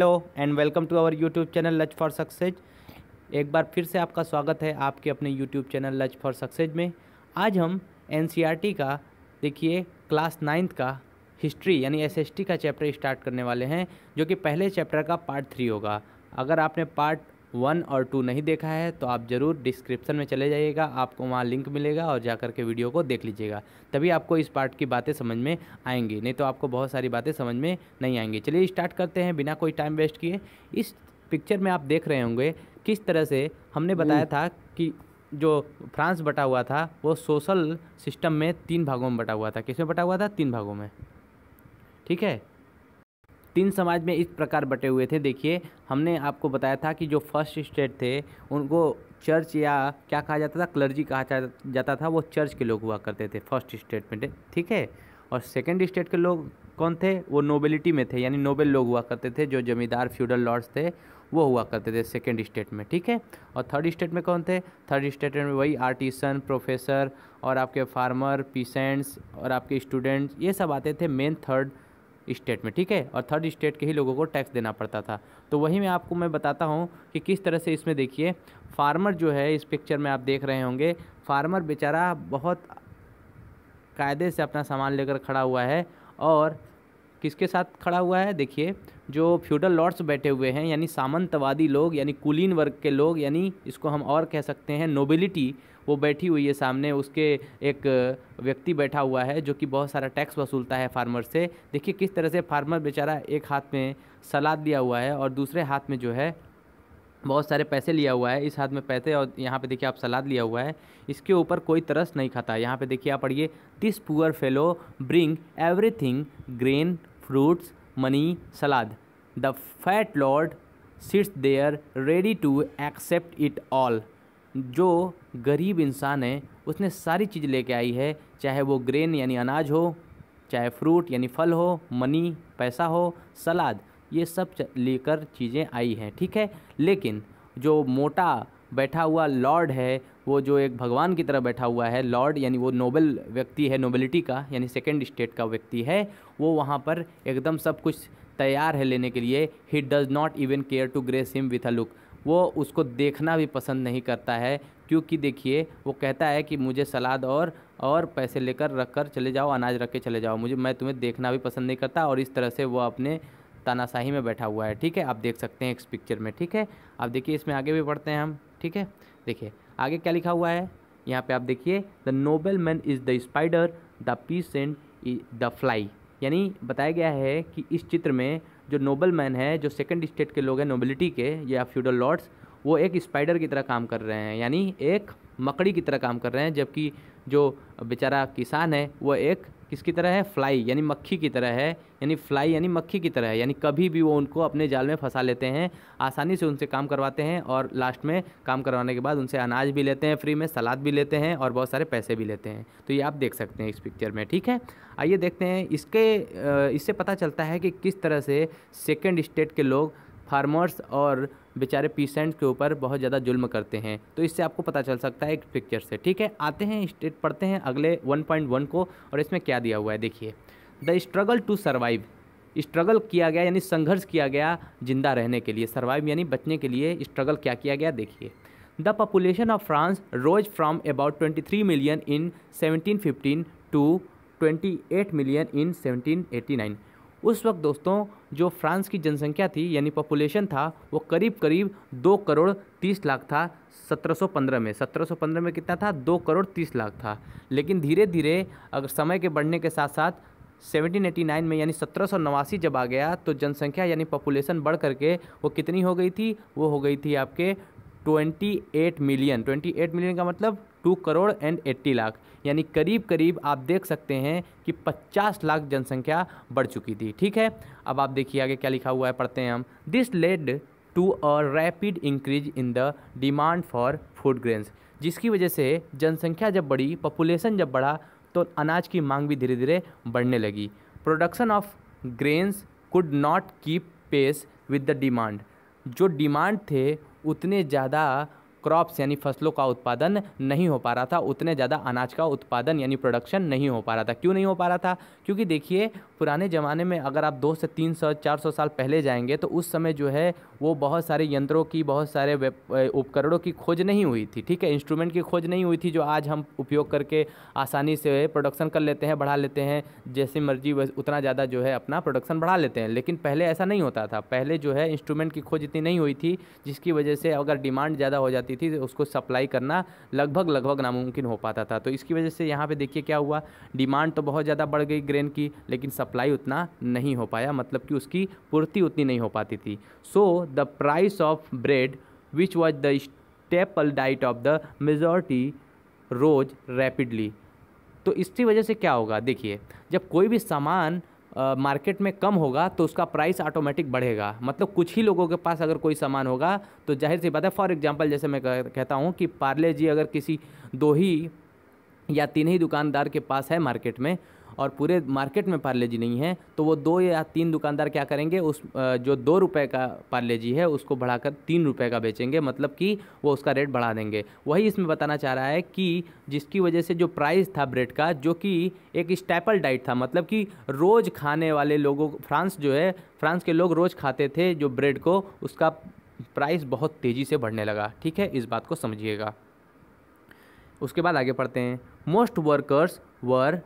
hello and welcome to our YouTube channel latch for success एक बार फिर से आपका स्वागत है आपके अपने YouTube channel latch for success में आज हम एन e का देखिए क्लास नाइन्थ का हिस्ट्री यानी एसएसटी का चैप्टर स्टार्ट करने वाले हैं जो कि पहले चैप्टर का पार्ट थ्री होगा अगर आपने पार्ट वन और टू नहीं देखा है तो आप ज़रूर डिस्क्रिप्शन में चले जाइएगा आपको वहाँ लिंक मिलेगा और जा के वीडियो को देख लीजिएगा तभी आपको इस पार्ट की बातें समझ में आएंगी नहीं तो आपको बहुत सारी बातें समझ में नहीं आएंगी चलिए स्टार्ट करते हैं बिना कोई टाइम वेस्ट किए इस पिक्चर में आप देख रहे होंगे किस तरह से हमने बताया था कि जो फ्रांस बटा हुआ था वो सोशल सिस्टम में तीन भागों में बटा हुआ था किसमें बटा हुआ था तीन भागों में ठीक है तीन समाज में इस प्रकार बटे हुए थे देखिए हमने आपको बताया था कि जो फर्स्ट स्टेट थे उनको चर्च या क्या कहा जाता था क्लर्जी कहा जाता था वो चर्च के लोग हुआ करते थे फर्स्ट स्टेट में ठीक है और सेकेंड स्टेट के लोग कौन थे वो नोबेलिटी में थे यानी नोबेल लोग हुआ करते थे जो जमींदार फ्यूडल लॉर्ड्स थे वो हुआ करते थे सेकेंड स्टेट में ठीक है और थर्ड स्टेट में कौन थे थर्ड स्टेट में वही आर्टिसन प्रोफेसर और आपके फार्मर पीसेंट्स और आपके स्टूडेंट्स ये सब आते थे मेन थर्ड स्टेट में ठीक है और थर्ड स्टेट के ही लोगों को टैक्स देना पड़ता था तो वही मैं आपको मैं बताता हूँ कि किस तरह से इसमें देखिए फार्मर जो है इस पिक्चर में आप देख रहे होंगे फार्मर बेचारा बहुत कायदे से अपना सामान लेकर खड़ा हुआ है और किसके साथ खड़ा हुआ है देखिए जो फ्यूडल लॉर्ड्स बैठे हुए हैं यानी सामंतवादी लोग यानी कुलीन वर्ग के लोग यानी इसको हम और कह सकते हैं नोबिलिटी वो बैठी हुई है सामने उसके एक व्यक्ति बैठा हुआ है जो कि बहुत सारा टैक्स वसूलता है फार्मर से देखिए किस तरह से फार्मर बेचारा एक हाथ में सलाद लिया हुआ है और दूसरे हाथ में जो है बहुत सारे पैसे लिया हुआ है इस हाथ में पैसे और यहाँ पे देखिए आप सलाद लिया हुआ है इसके ऊपर कोई तरस नहीं खाता यहाँ पे देखिए आप पढ़िए this poor fellow bring everything grain fruits money salad the fat lord sits there ready to accept it all जो गरीब इंसान है उसने सारी चीज़ लेके आई है चाहे वो ग्रेन यानी अनाज हो चाहे फ्रूट यानी फल हो मनी पैसा हो सलाद ये सब लेकर चीज़ें आई हैं ठीक है लेकिन जो मोटा बैठा हुआ लॉर्ड है वो जो एक भगवान की तरह बैठा हुआ है लॉर्ड यानी वो नोबल व्यक्ति है नोबिलिटी का यानी सेकेंड स्टेट का व्यक्ति है वो वहाँ पर एकदम सब कुछ तैयार है लेने के लिए ही does not even care to grace him with a look वो उसको देखना भी पसंद नहीं करता है क्योंकि देखिए वो कहता है कि मुझे सलाद और और पैसे लेकर रख कर चले जाओ अनाज रख के चले जाओ मुझे मैं तुम्हें देखना भी पसंद नहीं करता और इस तरह से वो अपने तानाशाही में बैठा हुआ है ठीक है आप देख सकते हैं इस पिक्चर में ठीक है आप देखिए इसमें आगे भी पढ़ते हैं हम ठीक है देखिए आगे क्या लिखा हुआ है यहाँ पे आप देखिए the noble man is the spider the peasant the fly यानी बताया गया है कि इस चित्र में जो नोबल मैन है जो सेकंड स्टेट के लोग हैं नोबिलिटी के या फ्यूडल लॉर्ड्स वो एक स्पाइडर की तरह काम कर रहे हैं यानी एक मकड़ी की तरह काम कर रहे हैं जबकि जो बेचारा किसान है वह एक किसकी तरह है फ्लाई यानी मक्खी की तरह है यानी फ्लाई यानी मक्खी की तरह है यानी कभी भी वो उनको अपने जाल में फंसा लेते हैं आसानी से उनसे काम करवाते हैं और लास्ट में काम करवाने के बाद उनसे अनाज भी लेते हैं फ्री में सलाद भी लेते हैं और बहुत सारे पैसे भी लेते हैं तो ये आप देख सकते हैं इस पिक्चर में ठीक है आइए देखते हैं इसके इससे पता चलता है कि किस तरह से सेकेंड स्टेट के लोग फार्मर्स और बेचारे पेशेंट के ऊपर बहुत ज़्यादा जुल्म करते हैं तो इससे आपको पता चल सकता है एक पिक्चर से ठीक है आते हैं स्टेट पढ़ते हैं अगले 1.1 को और इसमें क्या दिया हुआ है देखिए the struggle to survive struggle किया गया यानी संघर्ष किया गया जिंदा रहने के लिए सर्वाइव यानी बचने के लिए स्ट्रगल क्या किया गया देखिए the population of France rose from about three million in fifteen to eight million in nine उस वक्त दोस्तों जो फ्रांस की जनसंख्या थी यानी पॉपुलेशन था वो करीब करीब दो करोड़ तीस लाख था 1715 में 1715 में कितना था दो करोड़ तीस लाख था लेकिन धीरे धीरे अगर समय के बढ़ने के साथ साथ 1789 में यानी सत्रह जब आ गया तो जनसंख्या यानी पॉपुलेशन बढ़ करके वो कितनी हो गई थी वो हो गई थी आपके 28 मिलियन 28 मिलियन का मतलब two crore and eighty lakh यानी करीब करीब आप देख सकते हैं कि पचास लाख जनसंख्या बढ़ चुकी थी ठीक है अब आप देखिए आगे क्या लिखा हुआ है पढ़ते हैं हम this led to a rapid increase in the demand for food grains जिसकी वजह से जनसंख्या जब बढ़ी पॉपुलेशन जब बढ़ा तो अनाज की मांग भी धीरे धीरे बढ़ने लगी production of grains could not keep pace with the demand जो डिमांड थे उतने ज़्यादा क्रॉप्स यानी फसलों का उत्पादन नहीं हो पा रहा था उतने ज़्यादा अनाज का उत्पादन यानी प्रोडक्शन नहीं हो पा रहा था क्यों नहीं हो पा रहा था क्योंकि देखिए पुराने ज़माने में अगर आप दो से तीन सौ चार सौ साल पहले जाएंगे तो उस समय जो है वो बहुत सारे यंत्रों की बहुत सारे उपकरणों की खोज नहीं हुई थी ठीक है इंस्ट्रूमेंट की खोज नहीं हुई थी जो आज हम उपयोग करके आसानी से प्रोडक्शन कर लेते हैं बढ़ा लेते हैं जैसे मर्जी उतना ज़्यादा जो है अपना प्रोडक्शन बढ़ा लेते हैं लेकिन पहले ऐसा नहीं होता था पहले जो है इंस्ट्रूमेंट की खोज इतनी नहीं हुई थी जिसकी वजह से अगर डिमांड ज़्यादा हो जाती जाती थी उसको सप्लाई करना लगभग लगभग नामुमकिन हो पाता था तो इसकी वजह से यहाँ पर देखिए क्या हुआ डिमांड तो बहुत ज़्यादा बढ़ गई ग्रेन की लेकिन सप्लाई उतना नहीं हो पाया मतलब कि उसकी पूर्ति उतनी नहीं हो पाती थी so the price of bread which was the staple diet of the majority rose rapidly तो इसकी वजह से क्या होगा देखिए जब कोई भी सामान मार्केट में कम होगा तो उसका प्राइस ऑटोमेटिक बढ़ेगा मतलब कुछ ही लोगों के पास अगर कोई सामान होगा तो जाहिर सी बात है फॉर एग्जांपल जैसे मैं कहता हूँ कि पार्ले जी अगर किसी दो ही या तीन ही दुकानदार के पास है मार्केट में और पूरे मार्केट में पार्ले जी नहीं है तो वो दो या तीन दुकानदार क्या करेंगे उस जो दो रुपये का पार्ले जी है उसको बढ़ाकर तीन रुपये का बेचेंगे मतलब कि वो उसका रेट बढ़ा देंगे वही इसमें बताना चाह रहा है कि जिसकी वजह से जो प्राइस था ब्रेड का जो कि एक स्टैपल डाइट था मतलब कि रोज़ खाने वाले लोगों फ्रांस जो है फ्रांस के लोग रोज़ खाते थे जो ब्रेड को उसका प्राइस बहुत तेज़ी से बढ़ने लगा ठीक है इस बात को समझिएगा उसके बाद आगे पढ़ते हैं most workers were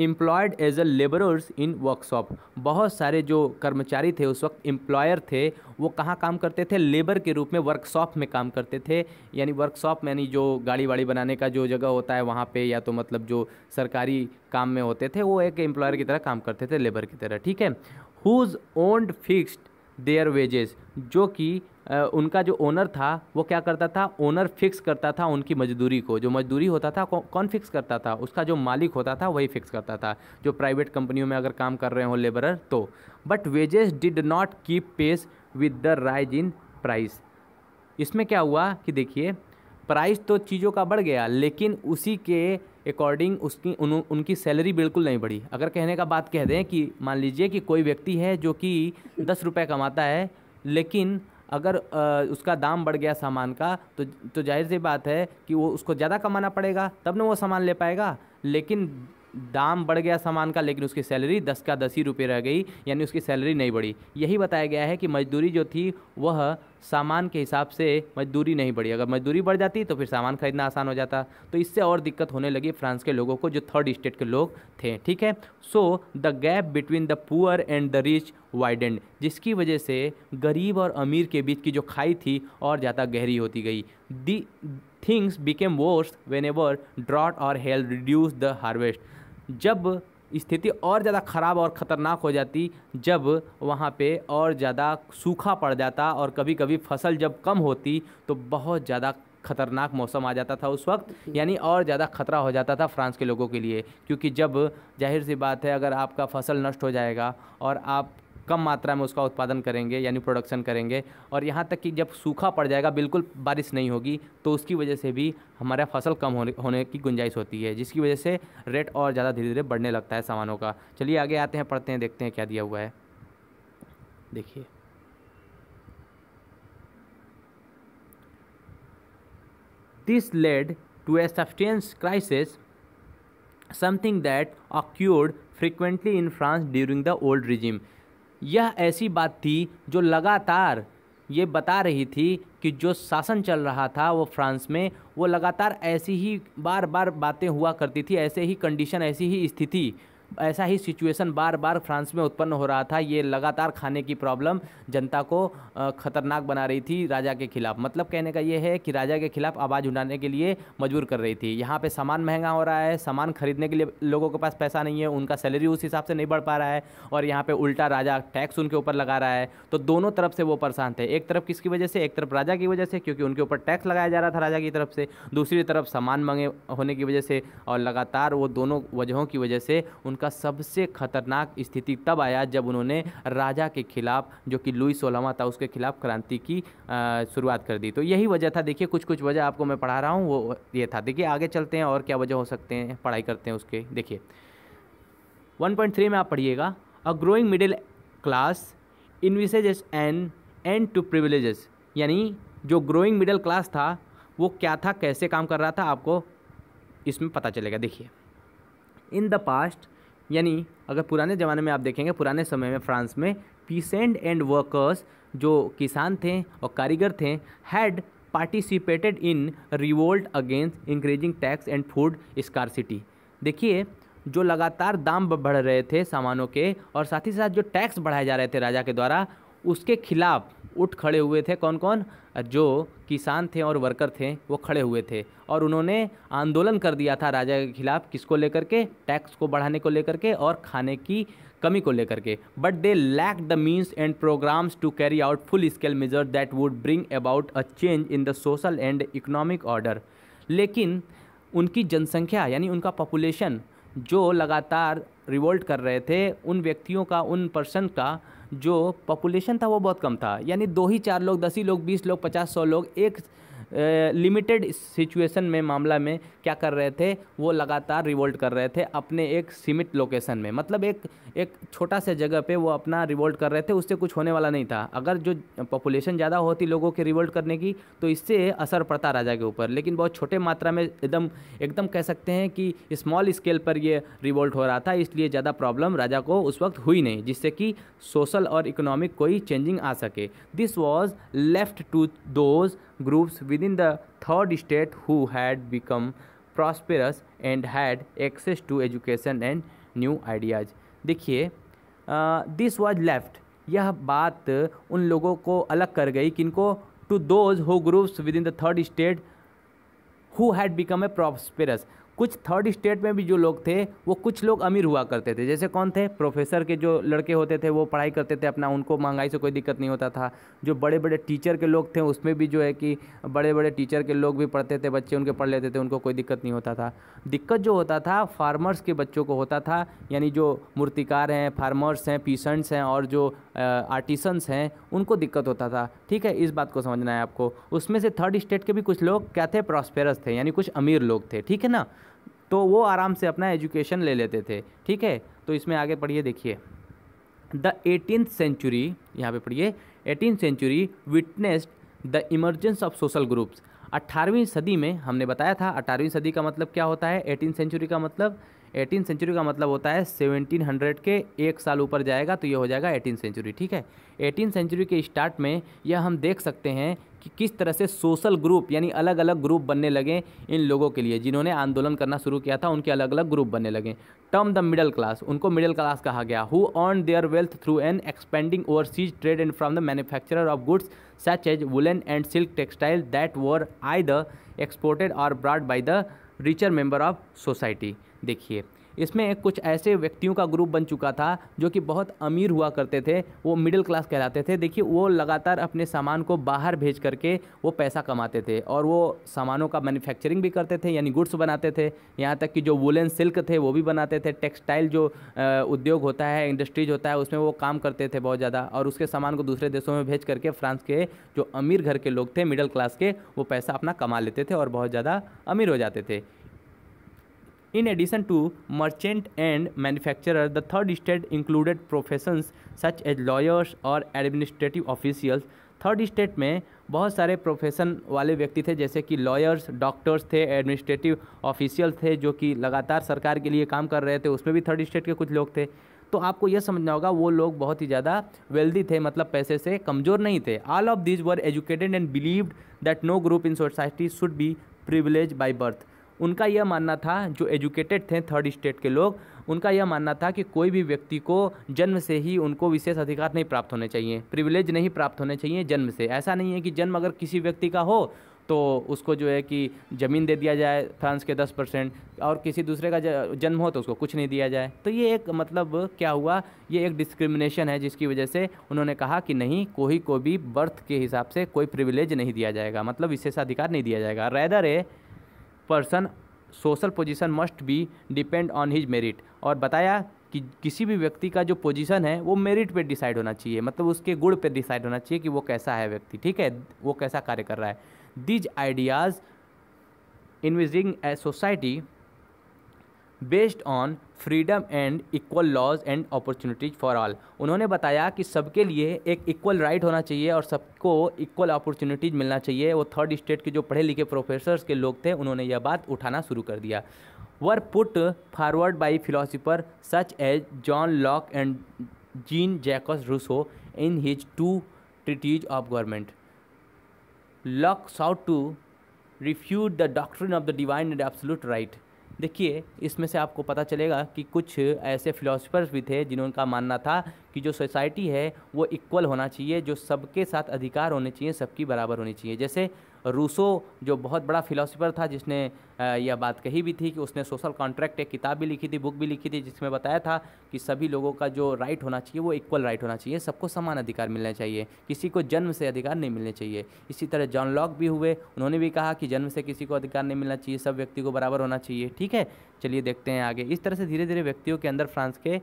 employed as a labourers in workshop बहुत सारे जो कर्मचारी थे उस वक्त एम्प्लॉयर थे वो कहाँ काम करते थे लेबर के रूप में वर्कशॉप में काम करते थे यानी वर्कशॉप यानी जो गाड़ी वाड़ी बनाने का जो जगह होता है वहाँ पे या तो मतलब जो सरकारी काम में होते थे वो एक एम्प्लॉयर की तरह काम करते थे लेबर की तरह ठीक है whose owned fixed their wages जो कि उनका जो ओनर था वो क्या करता था ओनर फिक्स करता था उनकी मजदूरी को जो मजदूरी होता था कौन फिक्स करता था उसका जो मालिक होता था वही फिक्स करता था जो प्राइवेट कंपनियों में अगर काम कर रहे हो लेबरर तो but wages did not keep pace with the rise in price इसमें क्या हुआ कि देखिए प्राइस तो चीज़ों का बढ़ गया लेकिन उसी के अकॉर्डिंग उसकी उन, उनकी सैलरी बिल्कुल नहीं बढ़ी अगर कहने का बात कह दें कि मान लीजिए कि कोई व्यक्ति है जो कि दस रुपये कमाता है लेकिन अगर उसका दाम बढ़ गया सामान का तो तो जाहिर सी बात है कि वो उसको ज़्यादा कमाना पड़ेगा तब ना वो सामान ले पाएगा लेकिन दाम बढ़ गया सामान का लेकिन उसकी सैलरी दस का दस ही रुपये रह गई यानी उसकी सैलरी नहीं बढ़ी यही बताया गया है कि मजदूरी जो थी वह सामान के हिसाब से मजदूरी नहीं बढ़ी अगर मजदूरी बढ़ जाती तो फिर सामान खरीदना आसान हो जाता तो इससे और दिक्कत होने लगी फ्रांस के लोगों को जो थर्ड स्टेट के लोग थे ठीक है so the gap between the poor and the rich widened जिसकी वजह से गरीब और अमीर के बीच की जो खाई थी और ज़्यादा गहरी होती गई the things became worse whenever drought और हेल्थ रिड्यूस द हार्वेस्ट जब स्थिति और ज़्यादा ख़राब और ख़तरनाक हो जाती जब वहाँ पे और ज़्यादा सूखा पड़ जाता और कभी कभी फसल जब कम होती तो बहुत ज़्यादा खतरनाक मौसम आ जाता था उस वक्त यानी और ज़्यादा खतरा हो जाता था फ्रांस के लोगों के लिए क्योंकि जब जाहिर सी बात है अगर आपका फसल नष्ट हो जाएगा और आप कम मात्रा में उसका उत्पादन करेंगे यानी प्रोडक्शन करेंगे और यहाँ तक कि जब सूखा पड़ जाएगा बिल्कुल बारिश नहीं होगी तो उसकी वजह से भी हमारा फसल कम होने होने की गुंजाइश होती है जिसकी वजह से रेट और ज़्यादा धीरे धीरे बढ़ने लगता है सामानों का चलिए आगे आते हैं पढ़ते हैं देखते हैं क्या दिया हुआ है देखिए this led to a substance crisis something that occurred frequently in France during the old regime यह ऐसी बात थी जो लगातार ये बता रही थी कि जो शासन चल रहा था वो फ्रांस में वो लगातार ऐसी ही बार बार बातें हुआ करती थी ऐसे ही कंडीशन ऐसी ही स्थिति ऐसा ही सिचुएशन बार बार फ्रांस में उत्पन्न हो रहा था ये लगातार खाने की प्रॉब्लम जनता को खतरनाक बना रही थी राजा के खिलाफ मतलब कहने का ये है कि राजा के खिलाफ आवाज़ उठाने के लिए मजबूर कर रही थी यहाँ पे सामान महंगा हो रहा है सामान खरीदने के लिए लोगों के पास पैसा नहीं है उनका सैलरी उस हिसाब से नहीं बढ़ पा रहा है और यहाँ पर उल्टा राजा टैक्स उनके ऊपर लगा रहा है तो दोनों तरफ से वो परेशान थे एक तरफ किसकी वजह से एक तरफ राजा की वजह से क्योंकि उनके ऊपर टैक्स लगाया जा रहा था राजा की तरफ से दूसरी तरफ सामान मंगे होने की वजह से और लगातार वो दोनों वजहों की वजह से उन उनका सबसे खतरनाक स्थिति तब आया जब उन्होंने राजा के खिलाफ जो कि लुई सोलहवा था उसके खिलाफ क्रांति की शुरुआत कर दी तो यही वजह था देखिए कुछ कुछ वजह आपको मैं पढ़ा रहा हूँ वो ये था देखिए आगे चलते हैं और क्या वजह हो सकते हैं पढ़ाई करते हैं उसके देखिए 1.3 में आप पढ़िएगा a growing middle class envisages and end to privileges यानी जो ग्रोइंग मिडिल क्लास था वो क्या था कैसे काम कर रहा था आपको इसमें पता चलेगा देखिए इन द पास्ट यानी अगर पुराने ज़माने में आप देखेंगे पुराने समय में फ्रांस में पीसेंट एंड वर्कर्स जो किसान थे और कारीगर थे had participated in revolt against increasing tax and food scarcity देखिए जो लगातार दाम बढ़ रहे थे सामानों के और साथ ही साथ जो टैक्स बढ़ाए जा रहे थे राजा के द्वारा उसके खिलाफ उठ खड़े हुए थे कौन कौन जो किसान थे और वर्कर थे वो खड़े हुए थे और उन्होंने आंदोलन कर दिया था राजा के खिलाफ किसको लेकर के टैक्स को बढ़ाने को लेकर के और खाने की कमी को लेकर के but they lack the means and programmes to carry out full scale measure that would bring about a change in the social and economic order लेकिन उनकी जनसंख्या यानी उनका पॉपुलेशन जो लगातार रिवोल्ट कर रहे थे उन व्यक्तियों का उन पर्सन का जो पॉपुलेशन था वो बहुत कम था यानी दो ही चार लोग दस ही लोग बीस लोग पचास सौ लोग एक लिमिटेड सिचुएशन में मामला में क्या कर रहे थे वो लगातार रिवोल्ट कर रहे थे अपने एक सीमित लोकेशन में मतलब एक एक छोटा सा जगह पे वो अपना रिवोल्ट कर रहे थे उससे कुछ होने वाला नहीं था अगर जो पॉपुलेशन ज़्यादा होती लोगों के रिवोल्ट करने की तो इससे असर पड़ता राजा के ऊपर लेकिन बहुत छोटे मात्रा में एकदम एकदम कह सकते हैं कि स्मॉल स्केल पर ये रिवोल्ट हो रहा था इसलिए ज़्यादा प्रॉब्लम राजा को उस वक्त हुई नहीं जिससे कि सोशल और इकोनॉमिक कोई चेंजिंग आ सके this was left to those groups within the third state who had become prosperous and had access to education and new ideas देखिए this was left यह बात उन लोगों को अलग कर गई किनको to those who groups within the third state who had become a prosperous कुछ थर्ड स्टेट में भी जो लोग थे वो कुछ लोग अमीर हुआ करते थे जैसे कौन थे प्रोफेसर के जो लड़के होते थे वो पढ़ाई करते थे अपना उनको महंगाई से कोई दिक्कत नहीं होता था जो बड़े बड़े टीचर के लोग थे उसमें भी जो है कि बड़े बड़े टीचर के लोग भी पढ़ते थे बच्चे उनके पढ़ लेते थे उनको कोई दिक्कत नहीं होता था दिक्कत जो होता था फार्मर्स के बच्चों को होता था यानी जो मूर्तिकार हैं फार्मर्स हैं पीसेंट्स हैं और जो आर्टिसंस हैं उनको दिक्कत होता था ठीक है इस बात को समझना है आपको उसमें से थर्ड स्टेट के भी कुछ लोग क्या थे प्रॉस्पेरस थे यानी कुछ अमीर लोग थे ठीक है ना तो वो आराम से अपना एजुकेशन ले लेते थे ठीक है तो इसमें आगे पढ़िए देखिए द एटीन सेंचुरी यहाँ पे पढ़िए eighteen century witnessed the emergence of social groups अट्ठारहवीं सदी में हमने बताया था अट्ठारहवीं सदी का मतलब क्या होता है एटीन सेंचुरी का मतलब एटीन सेंचुरी का मतलब होता है सेवनटीन हंड्रेड के एक साल ऊपर जाएगा तो ये हो जाएगा एटीन सेंचुरी ठीक है एटीन सेंचुरी के स्टार्ट में यह हम देख सकते हैं कि किस तरह से सोशल ग्रुप यानी अलग अलग ग्रुप बनने लगे इन लोगों के लिए जिन्होंने आंदोलन करना शुरू किया था उनके अलग अलग ग्रुप बनने लगे टर्म द मिडल क्लास उनको मिडिल क्लास कहा गया who earn their wealth through an expanding overseas trade and from the manufacturer of goods such as woollen and silk textile that were I the exported और bought by the richer member of society देखिए इसमें एक कुछ ऐसे व्यक्तियों का group बन चुका था जो कि बहुत अमीर हुआ करते थे वो मिडिल क्लास कहलाते थे देखिए वो लगातार अपने सामान को बाहर भेज करके वो पैसा कमाते थे और वो सामानों का मैन्युफैक्चरिंग भी करते थे यानी गुड्स बनाते थे यहाँ तक कि जो वुलन सिल्क थे वो भी बनाते थे टेक्सटाइल जो उद्योग होता है इंडस्ट्रीज होता है उसमें वो काम करते थे बहुत ज़्यादा और उसके सामान को दूसरे देशों में भेज करके फ्रांस के जो अमीर घर के लोग थे मिडिल क्लास के वो पैसा अपना कमा लेते थे और बहुत ज़्यादा अमीर हो जाते थे in addition to merchant and manufacturer, the third state included profession such as lawyers और एडमिनिस्ट्रेटिव ऑफिशियल्स थर्ड स्टेट में बहुत सारे प्रोफेशन वाले व्यक्ति थे जैसे कि लॉयर्स डॉक्टर्स थे एडमिनिस्ट्रेटिव ऑफिशियल थे जो कि लगातार सरकार के लिए काम कर रहे थे उसमें भी थर्ड स्टेट के कुछ लोग थे तो आपको यह समझना होगा वो लोग बहुत ही ज़्यादा वेल्दी थे मतलब पैसे से कमज़ोर नहीं थे all of this were educated and believed that no group in society should be privilege by birth उनका यह मानना था जो एजुकेटेड थे थर्ड स्टेट के लोग उनका यह मानना था कि कोई भी व्यक्ति को जन्म से ही उनको विशेष अधिकार नहीं प्राप्त होने चाहिए प्रिविलेज नहीं प्राप्त होने चाहिए जन्म से ऐसा नहीं है कि जन्म अगर किसी व्यक्ति का हो तो उसको जो है कि ज़मीन दे दिया जाए फ्रांस के दस परसेंट और किसी दूसरे का जन्म हो तो उसको कुछ नहीं दिया जाए तो ये एक मतलब क्या हुआ ये एक डिस्क्रिमिनेशन है जिसकी वजह से उन्होंने कहा कि नहीं कोई को भी बर्थ के हिसाब से कोई प्रिविलेज नहीं दिया जाएगा मतलब विशेषाधिकार नहीं दिया जाएगा रैदर है person social position must be depend on his merit और बताया कि किसी भी व्यक्ति का जो पोजीशन है वो मेरिट पे डिसाइड होना चाहिए मतलब उसके गुण पे डिसाइड होना चाहिए कि वो कैसा है व्यक्ति ठीक है वो कैसा कार्य कर रहा है these ideas envisaging a society based on freedom and equal laws and opportunities for all उन्होंने बताया कि सबके लिए एक इक्वल राइट होना चाहिए और सबको इक्वल अपॉर्चुनिटीज़ मिलना चाहिए वो थर्ड स्टेट के जो पढ़े लिखे प्रोफेसर्स के लोग थे उन्होंने यह बात उठाना शुरू कर दिया were put forward by philosopher such as John Locke and Jean Jacques Rousseau in his two treatises of government Locke sought to refute the doctrine of the divine and absolute right देखिए इसमें से आपको पता चलेगा कि कुछ ऐसे philosophers भी थे का मानना था कि जो सोसाइटी है वो इक्वल होना चाहिए जो सबके साथ अधिकार होने चाहिए सबकी बराबर होनी चाहिए जैसे रूसो जो बहुत बड़ा फिलोसफर था जिसने यह बात कही भी थी कि उसने सोशल कॉन्ट्रैक्ट एक किताब भी लिखी थी बुक भी लिखी थी जिसमें बताया था कि सभी लोगों का जो राइट होना चाहिए वो इक्वल राइट होना चाहिए सबको समान अधिकार मिलना चाहिए किसी को जन्म से अधिकार नहीं मिलने चाहिए इसी तरह जॉन लॉक भी हुए उन्होंने भी कहा कि जन्म से किसी को अधिकार नहीं मिलना चाहिए सब व्यक्ति को बराबर होना चाहिए ठीक है चलिए देखते हैं आगे इस तरह से धीरे धीरे व्यक्तियों के अंदर फ्रांस के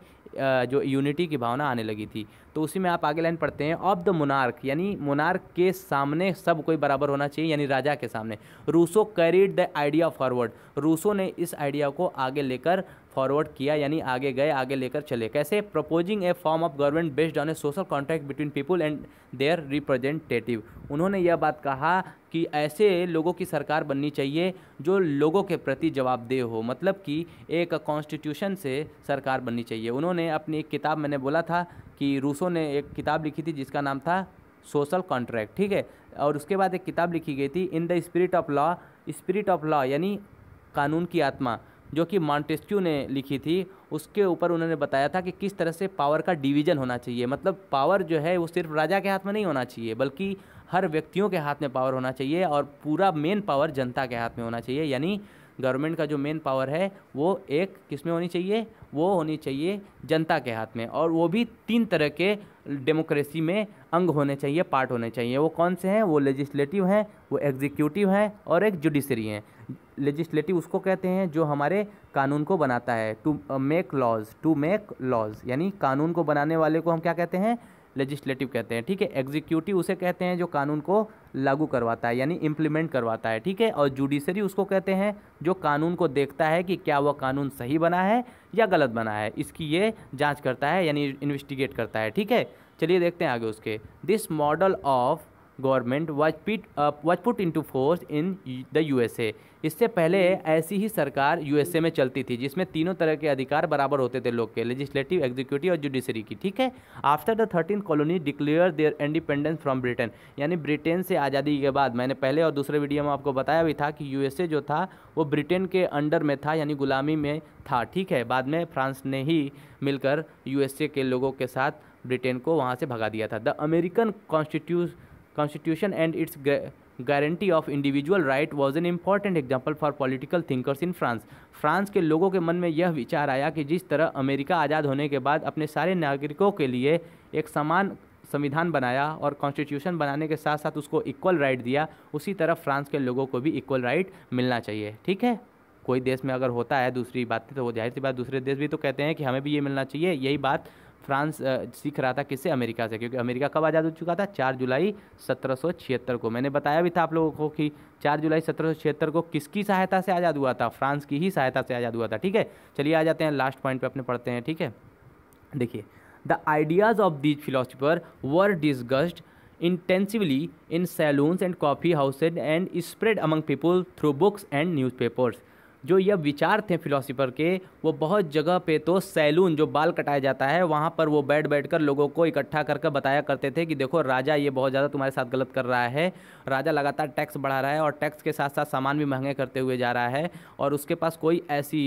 जो यूनिटी की भावना आने लगी थी तो उसी में आप आगे लाइन पढ़ते हैं ऑफ द मोनार्क यानी मोनार्क के सामने सब कोई बराबर होना चाहिए यानी राजा के सामने Rousseau carried the idea forward Rousseau ने इस आइडिया को आगे लेकर फॉरवर्ड किया यानी आगे गए आगे लेकर चले कैसे proposing a form of government based on a social contract between people and their representative उन्होंने यह बात कहा कि ऐसे लोगों की सरकार बननी चाहिए जो लोगों के प्रति जवाबदेह हो मतलब कि एक कॉन्स्टिट्यूशन से सरकार बननी चाहिए उन्होंने अपनी एक किताब मैंने बोला था कि रूसों ने एक किताब लिखी थी जिसका नाम था सोशल कॉन्ट्रैक्ट ठीक है और उसके बाद एक किताब लिखी गई थी in the spirit of law spirit of law यानी कानून की आत्मा जो कि मॉन्टेस्क्यू ने लिखी थी उसके ऊपर उन्होंने बताया था कि किस तरह से पावर का डिवीजन होना चाहिए मतलब पावर जो है वो सिर्फ राजा के हाथ में नहीं होना चाहिए बल्कि हर व्यक्तियों के हाथ में पावर होना चाहिए और पूरा मेन पावर जनता के हाथ में होना चाहिए यानी गवर्नमेंट का जो मेन पावर है वो एक किस में होनी चाहिए वो होनी चाहिए जनता के हाथ में और वो भी तीन तरह के डेमोक्रेसी में अंग होने चाहिए पार्ट होने चाहिए वो कौन से हैं वो लेजिस्लेटिव हैं वो एग्जीक्यूटिव हैं और एक जुडिशरी हैं लेजिस्लेटिव उसको कहते हैं जो हमारे कानून को बनाता है to make laws to make laws यानी कानून को बनाने वाले को हम क्या कहते हैं लेजिस्लेटिव कहते हैं ठीक है एग्जीक्यूटिव उसे कहते हैं जो कानून को लागू करवाता है यानी इम्प्लीमेंट करवाता है ठीक है और जुडिशरी उसको कहते हैं जो कानून को देखता है कि क्या वह कानून सही बना है या गलत बना है इसकी ये जांच करता है यानी इन्वेस्टिगेट करता है ठीक है चलिए देखते हैं आगे उसके this model of government was pit was put in force in the U इससे पहले ऐसी ही सरकार यूएसए में चलती थी जिसमें तीनों तरह के अधिकार बराबर होते थे लोग के लेजिस्लेटिव एग्जीक्यूटिव और जुडिशरी की ठीक है after the thirteen colony declare their independence from Britain यानी ब्रिटेन से आज़ादी के बाद मैंने पहले और दूसरे वीडियो में आपको बताया भी था कि यूएसए जो था वो ब्रिटेन के अंडर में था यानी गुलामी में था ठीक है बाद में फ्रांस ने ही मिलकर यूएसए के लोगों के साथ ब्रिटेन को वहाँ से भगा दिया था the American constitute constitution and its guarantee of individual right was an important example for political thinkers in France France के लोगों के मन में यह विचार आया कि जिस तरह अमेरिका आज़ाद होने के बाद अपने सारे नागरिकों के लिए एक समान संविधान बनाया और कॉन्स्टिट्यूशन बनाने के साथ साथ उसको इक्वल राइट दिया उसी तरह फ्रांस के लोगों को भी इक्वल राइट मिलना चाहिए ठीक है कोई देश में अगर होता है दूसरी बातें तो वो जाहिर सी बात दूसरे देश भी तो कहते हैं कि हमें भी ये मिलना चाहिए यही बात फ्रांस सीख रहा था किससे अमेरिका से क्योंकि अमेरिका कब आज़ाद हो चुका था चार जुलाई सत्रह को मैंने बताया भी था आप लोगों को कि चार जुलाई सत्रह को किसकी सहायता से आज़ाद हुआ था फ्रांस की ही सहायता से आज़ाद हुआ था ठीक है चलिए आ जाते हैं लास्ट पॉइंट पर अपने पढ़ते हैं ठीक है देखिए the ideas of these philosopher were discussed intensively in salons and coffee houses and spread among people through books and newspapers जो यह विचार थे फिलोसफर के वो बहुत जगह पे तो सैलून जो बाल कटाया जाता है वहाँ पर वो बैठ बैठ कर लोगों को इकट्ठा कर कर बताया करते थे कि देखो राजा ये बहुत ज़्यादा तुम्हारे साथ गलत कर रहा है राजा लगातार टैक्स बढ़ा रहा है और टैक्स के साथ साथ सामान भी महंगे करते हुए जा रहा है और उसके पास कोई ऐसी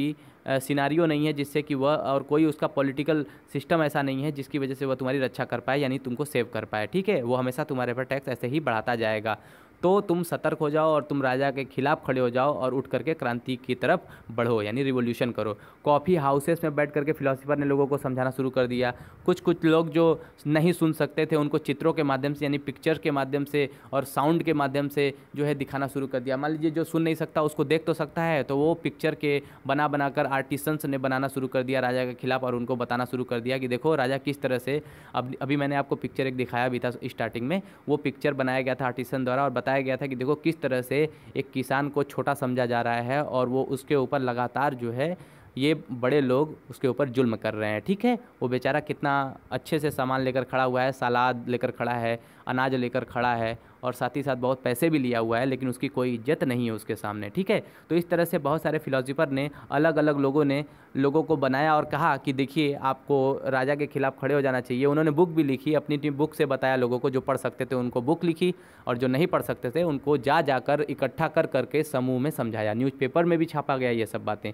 सिनारियो नहीं है जिससे कि वह और कोई उसका पॉलिटिकल सिस्टम ऐसा नहीं है जिसकी वजह से वह तुम्हारी रक्षा कर पाए यानी तुमको सेव कर पाए ठीक है वो हमेशा तुम्हारे पर टैक्स ऐसे ही बढ़ाता जाएगा तो तुम सतर्क हो जाओ और तुम राजा के खिलाफ खड़े हो जाओ और उठ करके क्रांति की तरफ बढ़ो यानी रिवोल्यूशन करो कॉफ़ी हाउसेस में बैठ करके फ़िलासफ़र ने लोगों को समझाना शुरू कर दिया कुछ कुछ लोग जो नहीं सुन सकते थे उनको चित्रों के माध्यम से यानी पिक्चर के माध्यम से और साउंड के माध्यम से जो है दिखाना शुरू कर दिया मान लीजिए जो सुन नहीं सकता उसको देख तो सकता है तो वो पिक्चर के बना बनाकर आर्टिस्ट्स ने बनाना शुरू कर दिया राजा के खिलाफ और उनको बताना शुरू कर दिया कि देखो राजा किस तरह से अब अभी मैंने आपको पिक्चर एक दिखाया भी था स्टार्टिंग में वो पिक्चर बनाया गया था आर्टिस्ट द्वारा और बताया गया था कि देखो किस तरह से एक किसान को छोटा समझा जा रहा है और वो उसके ऊपर लगातार जो है ये बड़े लोग उसके ऊपर जुल्म कर रहे हैं ठीक है वो बेचारा कितना अच्छे से सामान लेकर खड़ा हुआ है सलाद लेकर खड़ा है अनाज लेकर खड़ा है और साथ ही साथ बहुत पैसे भी लिया हुआ है लेकिन उसकी कोई इज्जत नहीं है उसके सामने ठीक है तो इस तरह से बहुत सारे फिलोसफर ने अलग अलग लोगों ने लोगों को बनाया और कहा कि देखिए आपको राजा के खिलाफ खड़े हो जाना चाहिए उन्होंने बुक भी लिखी अपनी बुक से बताया लोगों को जो पढ़ सकते थे उनको बुक लिखी और जो नहीं पढ़ सकते थे उनको जा जाकर इकट्ठा कर करके समूह में समझाया न्यूज़पेपर में भी छापा गया ये सब बातें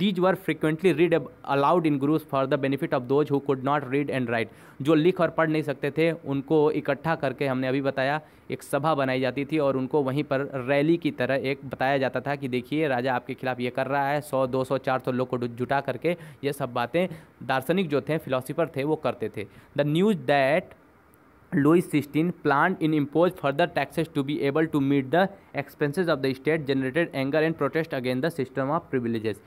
these were frequently read aloud in groups for the benefit of those who could not read and write जो लिख और पढ़ नहीं सकते थे उनको इकट्ठा कर करके हमने अभी बताया एक सभा बनाई जाती थी और उनको वहीं पर रैली की तरह एक बताया जाता था कि देखिए राजा आपके खिलाफ ये कर रहा है सौ दो सौ चार सौ लोग को जुटा करके ये सब बातें दार्शनिक जो थे फिलोसफर थे वो करते थे the news that Louis sixteen plan in impose further taxes to be able to meet the expenses of the state generated anger and protest against the system of privileges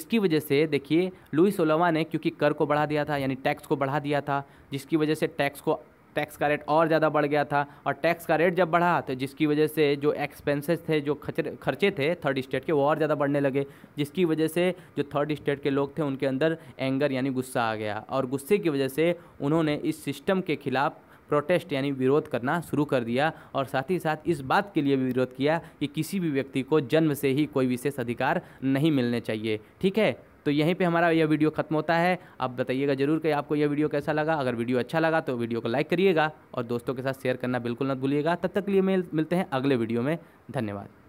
इसकी वजह से देखिए लुइस सोलवा ने क्योंकि कर को बढ़ा दिया था यानी टैक्स को बढ़ा दिया था जिसकी वजह से टैक्स को टैक्स का रेट और ज़्यादा बढ़ गया था और टैक्स का रेट जब बढ़ा तो जिसकी वजह से जो एक्सपेंसेस थे जो खर्चे थे थर्ड स्टेट के वो और ज़्यादा बढ़ने लगे जिसकी वजह से जो थर्ड स्टेट के लोग थे उनके अंदर एंगर यानी गुस्सा आ गया और गुस्से की वजह से उन्होंने इस सिस्टम के खिलाफ प्रोटेस्ट यानी विरोध करना शुरू कर दिया और साथ ही साथ इस बात के लिए भी विरोध किया कि किसी भी व्यक्ति को जन्म से ही कोई विशेष अधिकार नहीं मिलने चाहिए ठीक है तो यहीं पे हमारा यह वीडियो खत्म होता है आप बताइएगा ज़रूर कि आपको यह वीडियो कैसा लगा अगर वीडियो अच्छा लगा तो वीडियो को लाइक करिएगा और दोस्तों के साथ शेयर करना बिल्कुल मत भूलिएगा तब तक के लिए मिलते हैं अगले वीडियो में धन्यवाद